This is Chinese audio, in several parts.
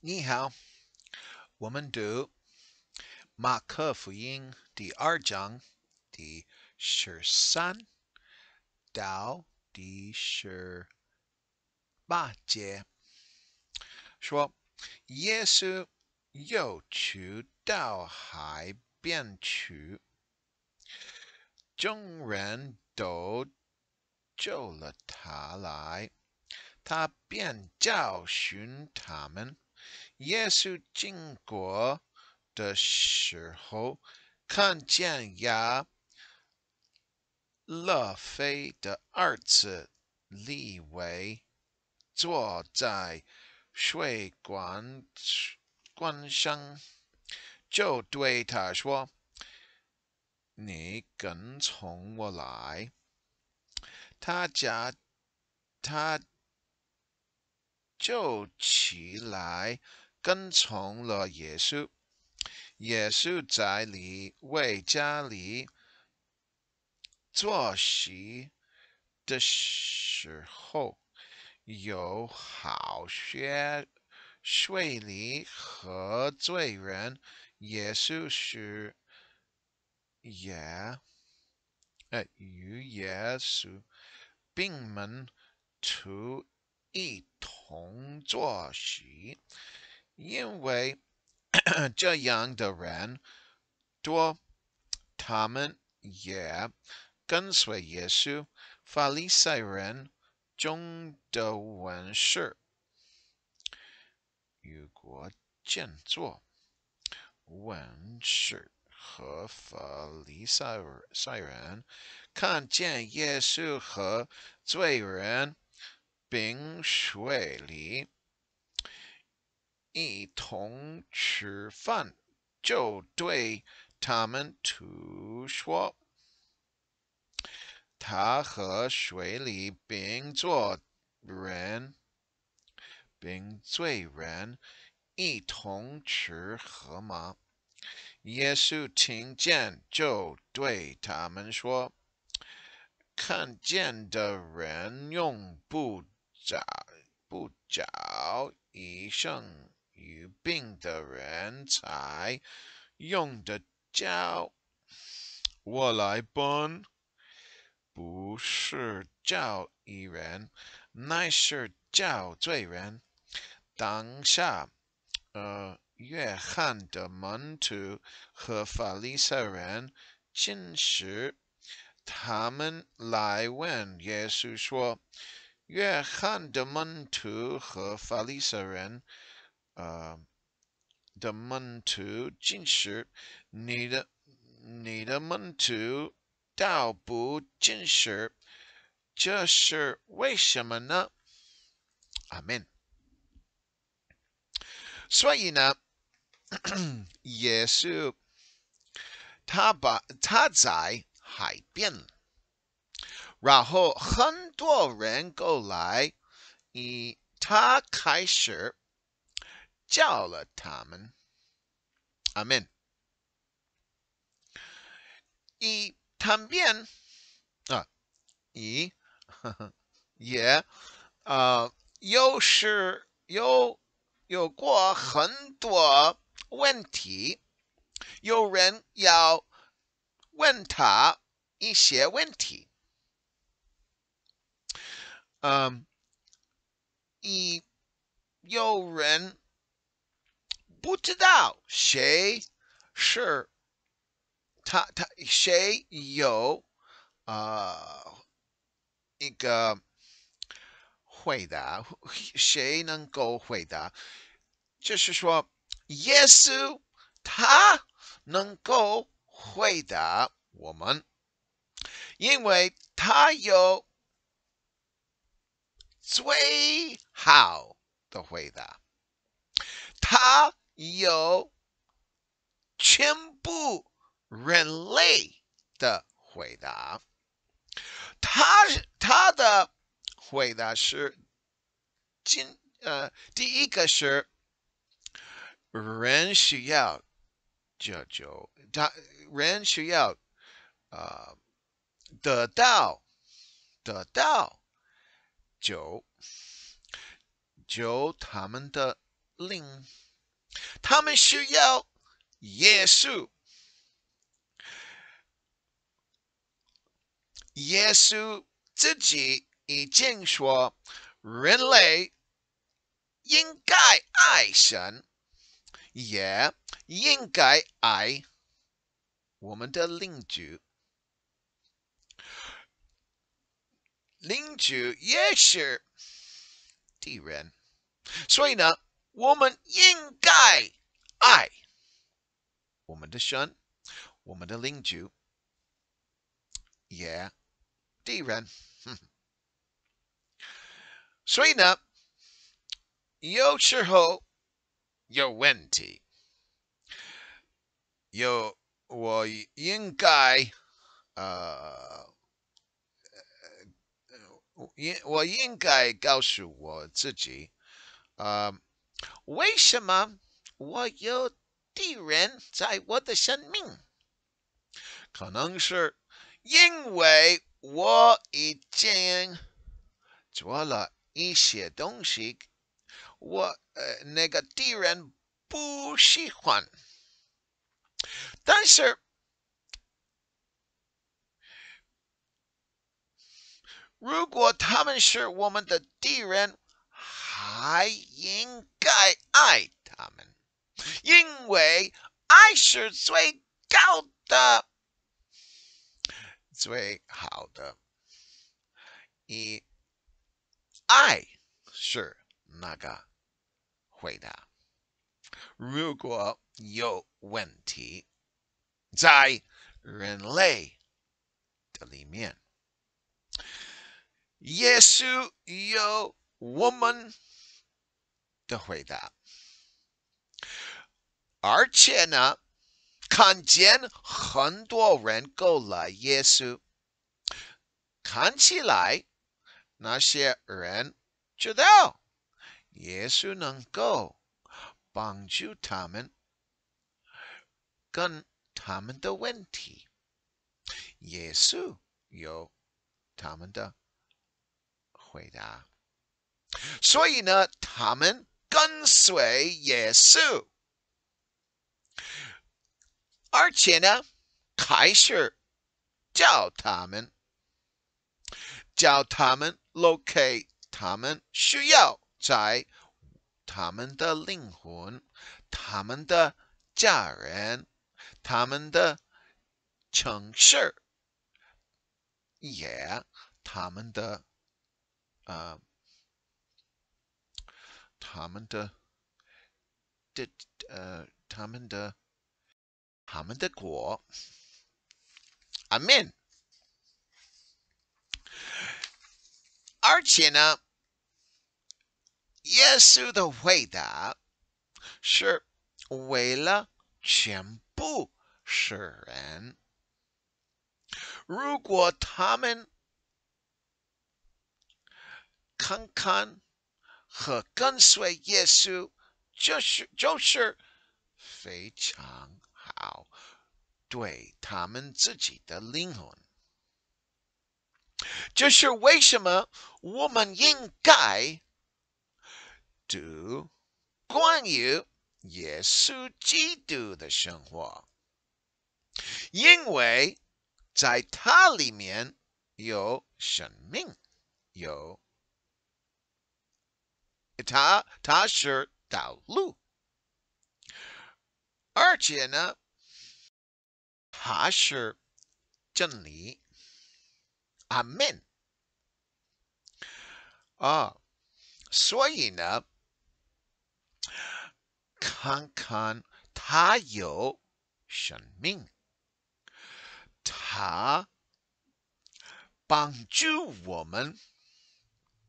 你好，我们读《马克福音》第二章第十三到第十八节，说耶稣又去到海边去，众人都救了他来，他便教训他们。耶稣经过的时候，看见亚勒飞的儿子利维坐在水关关上，就对他说：“你跟从我来。”他家他就起来。跟从了耶稣，耶稣在里为家里做席的时候，有好些税吏和罪人，耶稣是也，与耶稣并门徒一同坐席。因为 这样的人多，他们也跟随耶稣，法利赛人中的文士。如果见作文士和法利赛人看见耶稣和罪人并睡里。一同吃饭，就对他们说：“他和水里并作人，并罪人一同吃河马。耶稣听见，就对他们说：“看见的人用不着不着一声你病的人才，用得着。我来帮，不是叫一人，乃是叫罪人。当下，呃，约翰的门徒和法利赛人，正是他们来问耶稣说：“约翰的门徒和法利赛人。”呃，的门徒进去，你的，你的门徒，都不进去，就是为什么呢？阿门。所以呢，耶稣，他他在海边，然后很多人过来，以他开始。叫了他们。阿门。一旁边啊，一 也呃，又是有有过很多问题，有人要问他一些问题。嗯，一有人。不知道谁是他？他谁有啊一个回答？谁能够回答？就是说，耶稣他能够回答我们，因为他有最好的回答。他。有全部人类的回答，他他的回答是，今呃第一个是，人需要就他人需要呃得到得到酒酒他们的令。他们需要耶稣。耶稣自己已经说，人类应该爱神，也应该爱我们的邻居。邻居也是敌人，所以呢。我们应该爱我们的神，我们的领袖。也，敌人。所以呢，有时候有问题，我应该，呃，应我应该告诉我自己，啊。为什么我有敌人在我的生命？可能是因为我已经做了一些东西，我呃那个敌人不喜欢。但是，如果他们是我们的敌人。因为我是最高的，最好的。一，我是那个回答。如果有问题，在人类的里面，耶稣有 woman。的回答，而且呢，看见很多人够来耶稣，看起来那些人知道耶稣能够帮助他们跟他们的问题，耶稣有他们的回答，所以呢，他们。跟随耶稣。而且呢，开始叫他们，叫他们 l o c at e 他们需要在他们的灵魂、他们的家人、他们的城市，也他们的呃。他们的、的、呃、他们的、他们的国，amen。a r e n i n a 耶稣的为了，是为了全部世人。如果他们看看。和跟随耶稣，就是就是非常好，对他们自己的灵魂。这是为什么我们应该，关于耶稣基督的生活，因为在祂里面有生命，有。他他是道路，而且呢，他是真理。阿门。啊，所以呢，看看他有生命，他帮助我们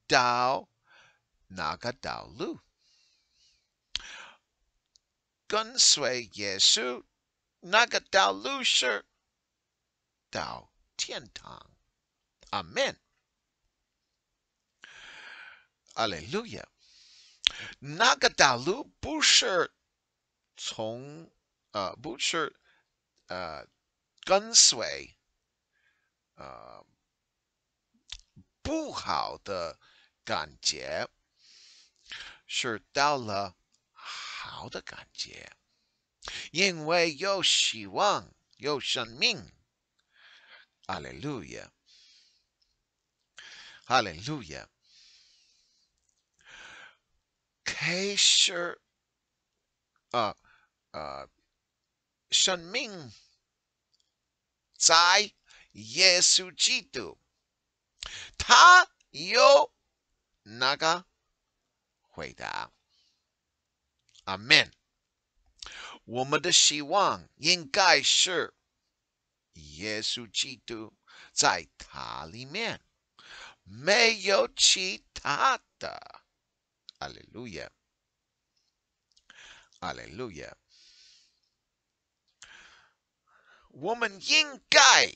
到。那个道路跟随耶稣，那个道路是道天堂，amen。alleluia。那个道路不是从啊，不是啊跟随啊不好的感觉。是到了好的感觉，因为有希望，有生命。哈利路亚，哈利路亚。开始，啊啊，生命在耶稣基督，他有那个。对的，阿门。我们的希望应该是耶稣基督在他里面没有其他的，哈利路亚，哈利路亚。我们应该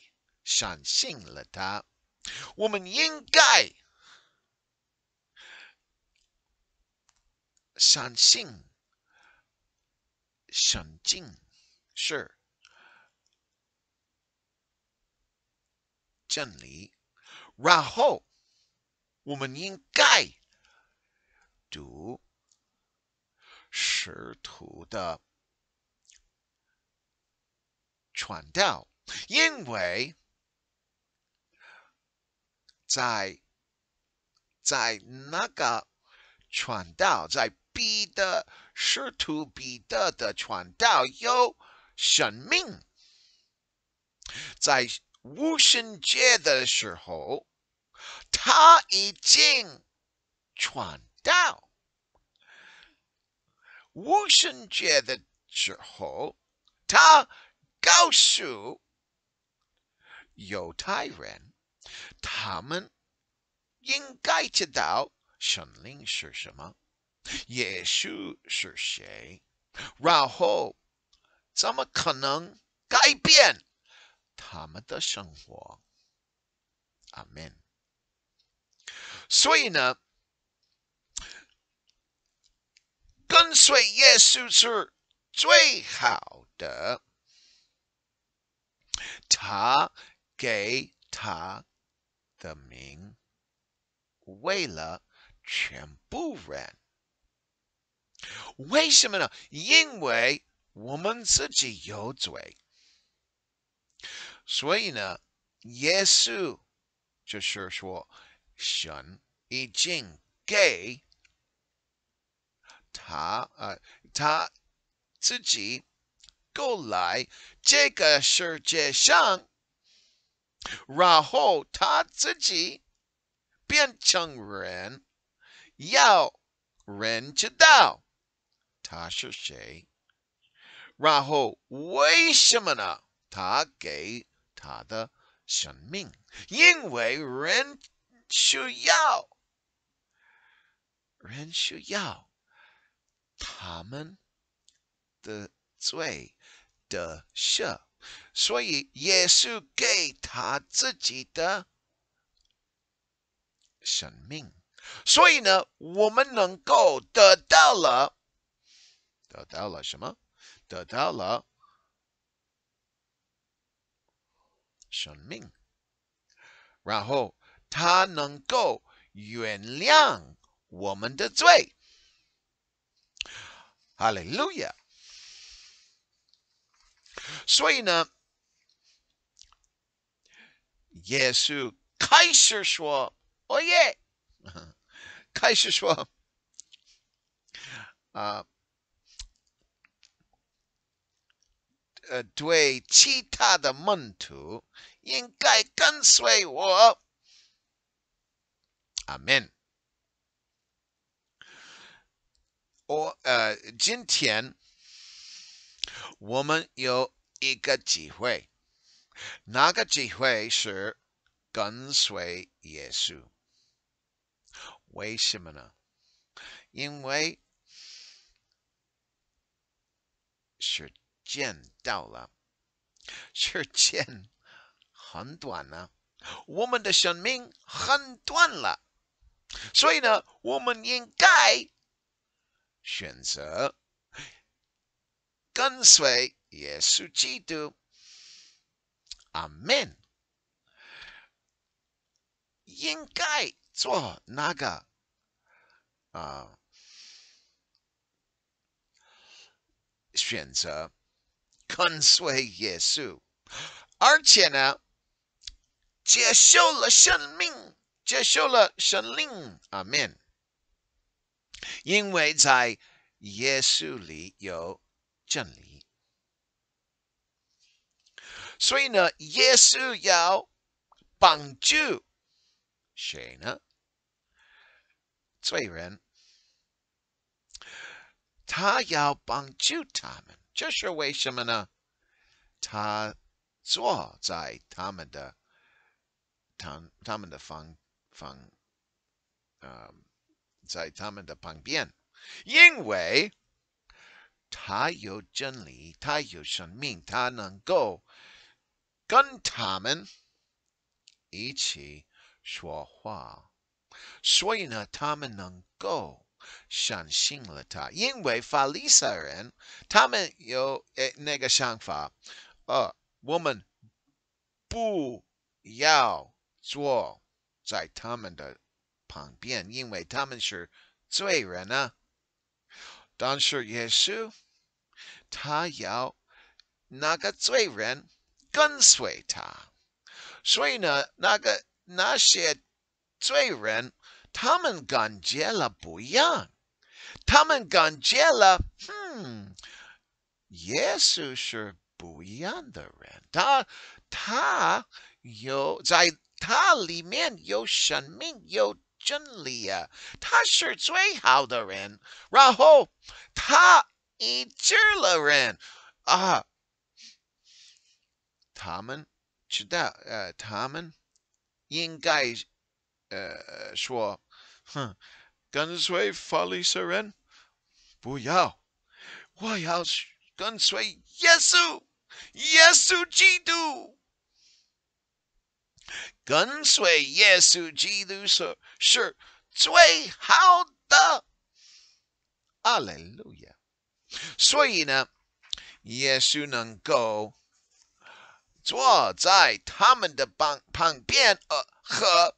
相信了他，我们应该。相信、想信是真理，然后我们应该读史图的传道，因为在在那个传道在。彼得，使徒彼得的传道有生命。在无神节的时候，他已经传道。无神节的时候，他告诉犹太人，他们应该知道神灵是什么。耶稣是谁？然后，怎么可能改变他们的生活？阿门。所以呢，跟随耶稣是最好的。他给他的名，为了全部人。为什么呢？因为我们自己有罪。所以呢，耶稣就说：“神已经给他呃他自己过来，这个世界上，然后他自己变成人，要人知道。”他是谁？然后为什么呢？他给他的生命，因为人需要，人需要他们的罪的赦，所以耶稣给他自己的生命。所以呢，我们能够得到了。得到了什么？得到了生命，然后他能够原谅我们的罪。哈利路亚。所以呢，耶稣开始说：“哦耶，开始说啊。”呃，对其他的门徒应该跟随我。阿门。我呃，今天我们有一个机会，那个机会是跟随耶稣。为什么呢？因为是。见到了，时间很短啊，我们的生命很短了，所以呢，我们应该选择跟随耶稣基督。阿门。应该做那个啊，选择。跟随耶稣，而且呢，接受了神命，接受了神命，阿门。因为在耶稣里有真理，所以呢，耶稣要帮助谁呢？所以人，他要帮助他们。只是为什么呢？他坐在他们的、他他们的旁、旁，在他们的旁边，因为他有真理，他有生命，他能够跟他们一起说话，所以呢，他们能够。相信他，因为法利杀人，他们有那个想法。哦，woman 不要坐在他们的旁边，因为他们是罪人呢。但是耶稣，他要那个罪人跟随他，所以呢，那个那些罪人。他们感觉了不样，他们感觉了，嗯，耶稣是不一样的人。他，他有在，他里面有生命，有真理。他是最好的人，然后他，他一个人，啊。他们知道，呃，他们应该，呃，说。哼，跟随法利赛人，不要，我要跟随耶稣，耶稣基督。跟随耶稣基督，是是，随后的，阿利路亚。所以呢，耶稣能够坐在他们的旁旁边，呃和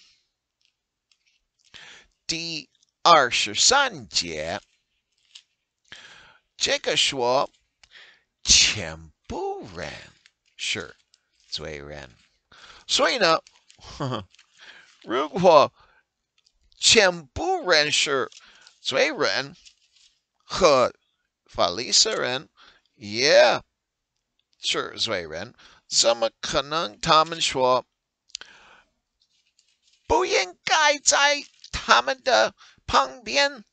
第二十三节，这个说，全部人是罪人，所以呢，如果全部人是罪人和法利赛人也是罪人，怎么可能他们说不应该在？他们的旁边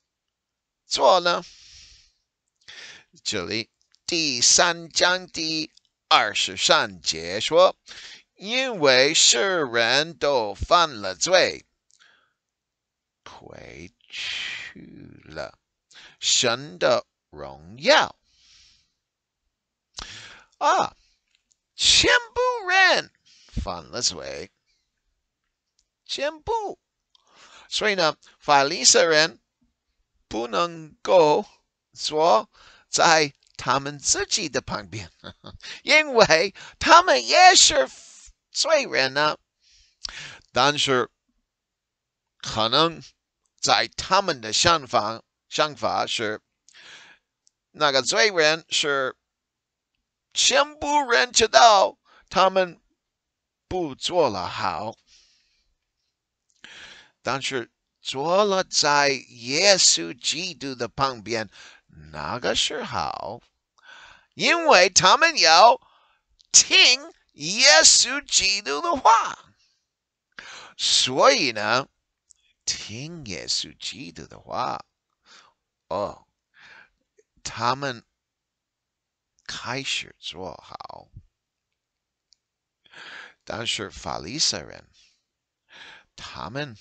坐了。这里第三章第二十三节说：“因为世人都犯了罪，回去了神的荣耀。”啊，全部人犯了罪，全部。法人犯人不能够坐在他们自己的旁边，因为他们也是罪人呐。但是，可能在他们的想法想法是，那个罪人是全部人知道，他们不做了好。当时坐在耶稣基督的旁边，那个是好，因为他们要听耶稣基督的话，所以呢，听耶稣基督的话，哦，他们开始做好。但是法利赛人，他们。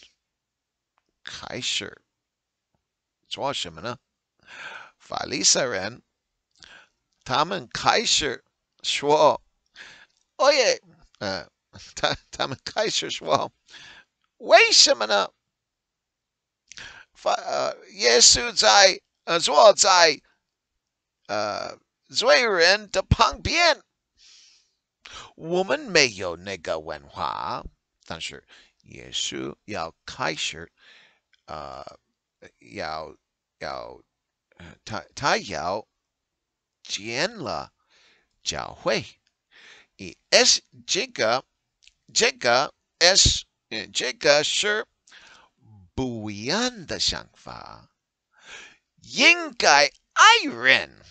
开始说什么呢？法利赛人，他们开始说：“哦耶！”呃，他他们开始说：“为什么呢？”法，耶稣在坐在呃罪人的旁边，我们没有那个文化，但是耶稣要开始。要要，他他要变了教会，一个是这个这个是这个是不一样的想法，应该爱人。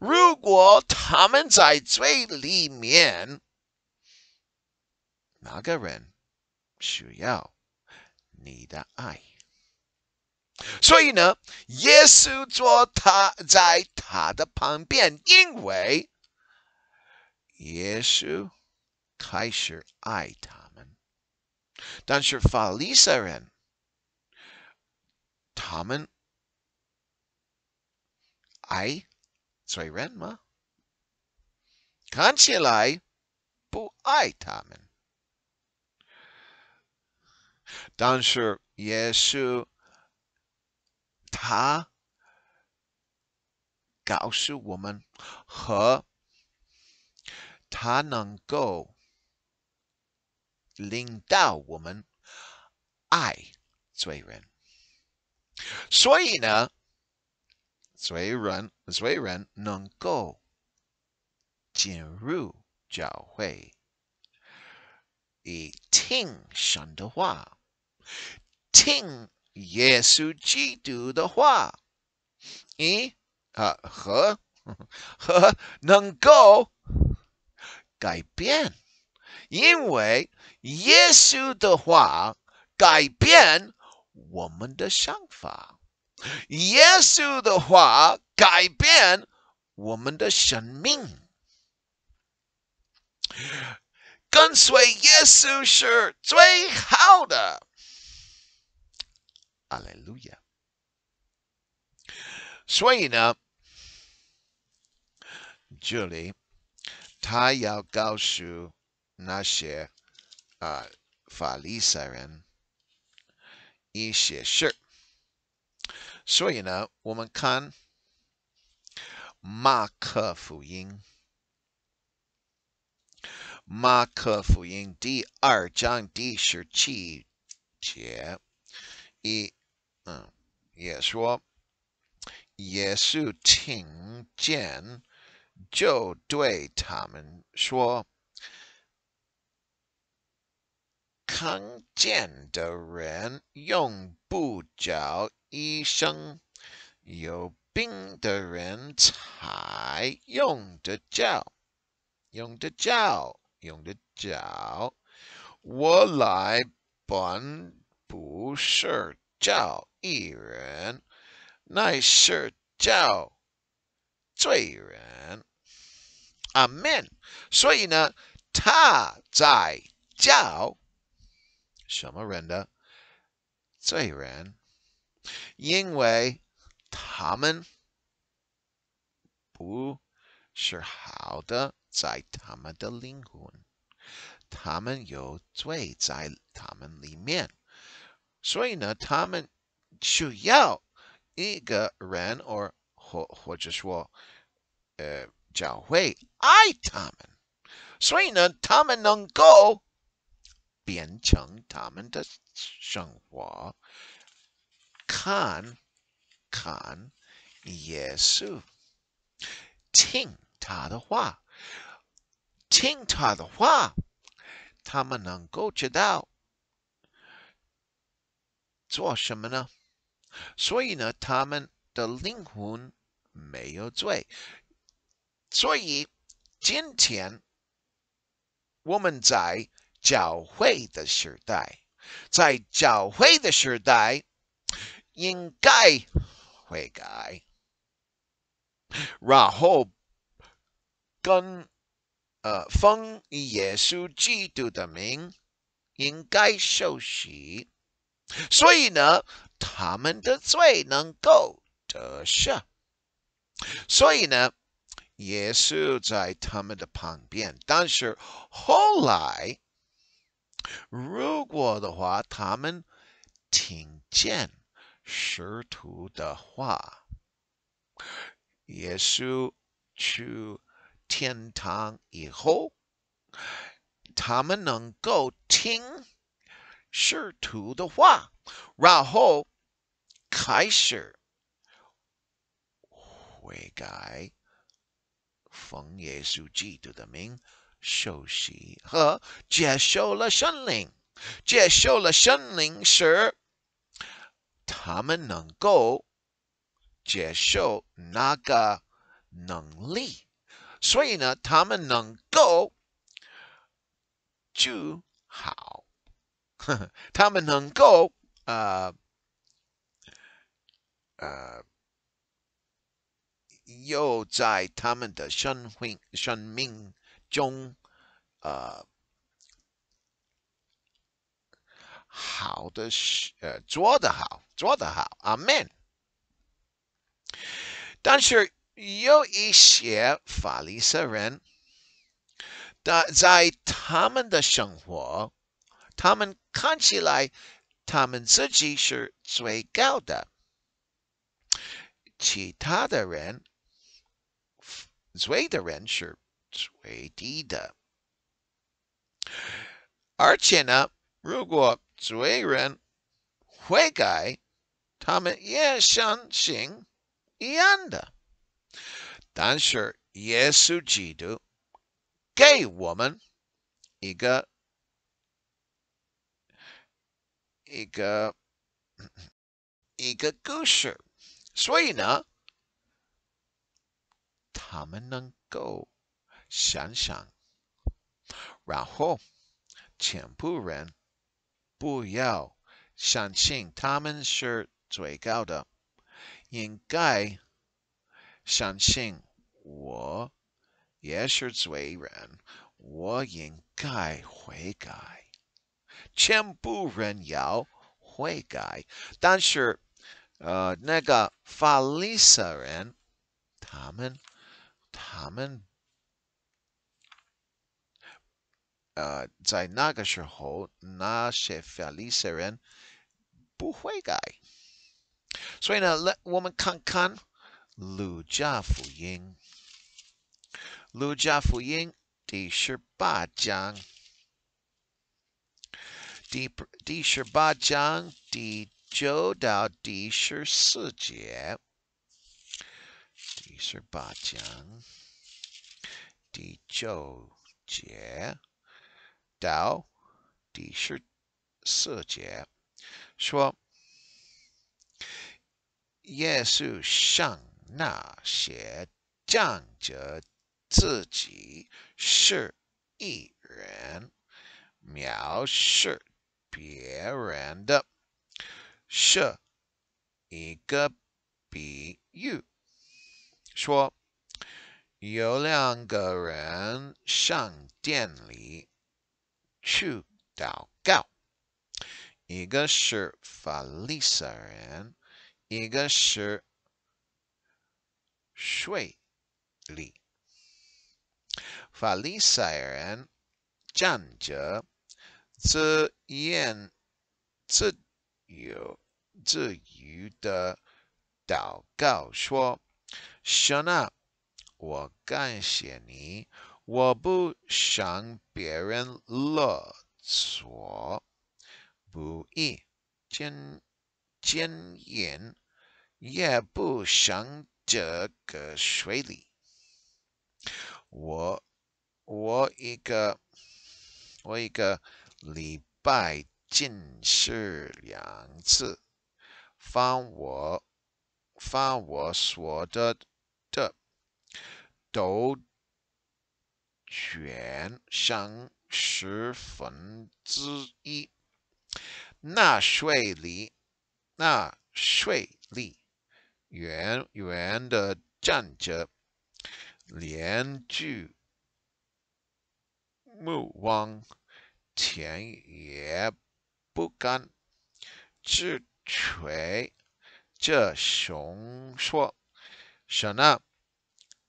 如果他们在嘴里面那个人需要。你的爱。所以呢，耶稣坐他在他的旁边，因为耶稣开始爱他们。但是法利赛人，他们爱罪人吗？看起来不爱他们。但是耶稣，他告诉我们，和他能够领导我们。爱，所以人，所以呢，所以人，所以人能够进入教会，一听圣的话。听耶稣基督的话，一啊和 和能够改变，因为耶稣的话改变我们的想法，耶稣的话改变我们的生命，跟随耶稣是最好的。alleluia，所以呢，就要告诉那些啊法利赛人一些事。所以呢，我们看马可福音，马可福音第二章第十七节，一。也说，耶稣听见，就对他们说：“看见的人用不着医生，有病的人才用得着，用得着，用得着。我来办不是。”叫一人，nicer 叫多人。Amen。所以呢，他在叫什么人呢？在人，因为他们不是好的，在他们的灵魂，他们有罪，在他们里面。所以呢，他们需要一个人，或或者说，呃，教会爱他们。所以呢，他们能够，变成他们的生活，看，看耶稣，听他的话，听他的话，他们能够知道。做什么呢？所以呢，他们的灵魂没有罪。所以今天我们在教会的时代，在教会的时代，应该会该，然后跟呃奉耶稣基督的名，应该休息。所以呢，他们的罪能够得赦。所以呢，耶稣在他们的旁边。但是后来，如果的话，他们听见使徒的话，耶稣去天堂以后，他们能够听。Sure to the why, Ra Ho Kaiser, wei gai feng ye zu ji to the Ming, show she ha 接受了训练，接受了训练，Sure，他们能够接受那个能力，所以呢，他们能够做好。他们能够呃呃，又在他们的生命生命中，呃，好的是，呃，做得好，做得好，阿门。但是有一些法律人，在他们的生活。他们看起来他们自己是最高的，其他的人，最的人是最低的。而且呢，如果罪人悔改，他们也相信一样的。但是耶稣基督给我们一个一个 一个故事，所以呢，他们能够想想，然后全部人不要相信他们是最高的，应该相信我也是最人，我应该悔改。全部人要会该，但是那个翻译人，他们，他们，呃，在那个时候，那些翻译人不会该。所以呢，我们看看《儒家福音》《儒家福音》第十八章。第第十八章，第九到第十四节。第十八章，第九节到第十四节，说耶稣向那些讲者自己是一人，藐视。别人的。说一个比喻，说有两个人上店里去祷告，一个是法利赛人，一个是税吏。法利赛人站着。自言，自有自有的祷告说：“神啊，我感谢你，我不想别人勒索，不一坚坚言，也不想这个水里。我我一个，我一个。”礼拜进士两次，发我发我所得的都全上十分之一。纳税里，纳税里，圆圆的站着，连句目光。天也不干。治锤这熊说：“神啊，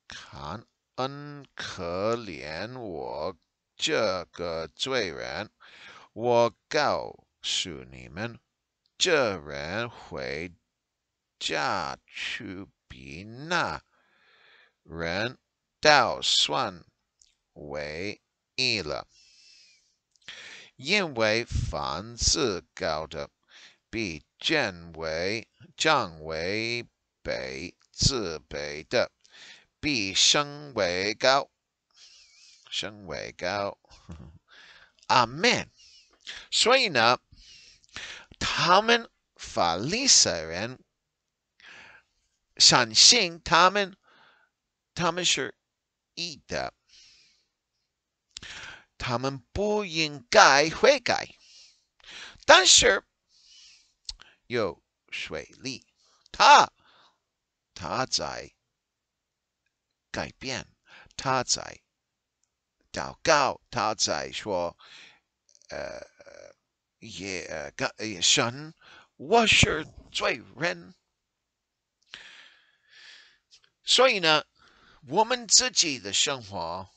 看恩可怜我这个罪人，我告诉你们，这人回家去比那人倒算为宜了。”因为凡子高的，必建为、降为、卑自卑的，必升为高，升为高。阿门。所以呢，他们法利赛人相信他们他们是义的。他们不应该悔改，但是有水利，他他在改变，他在祷告，他在说：“呃，耶格耶神，我是罪人。”所以呢，我们自己的生活。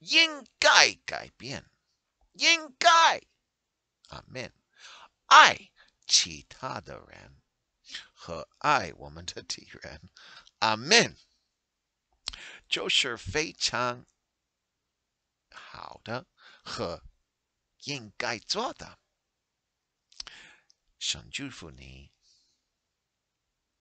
应该改变，应该，amen，爱，基督徒们，和爱我们的敌人，amen，就是非常好的和应该做的。祝福你。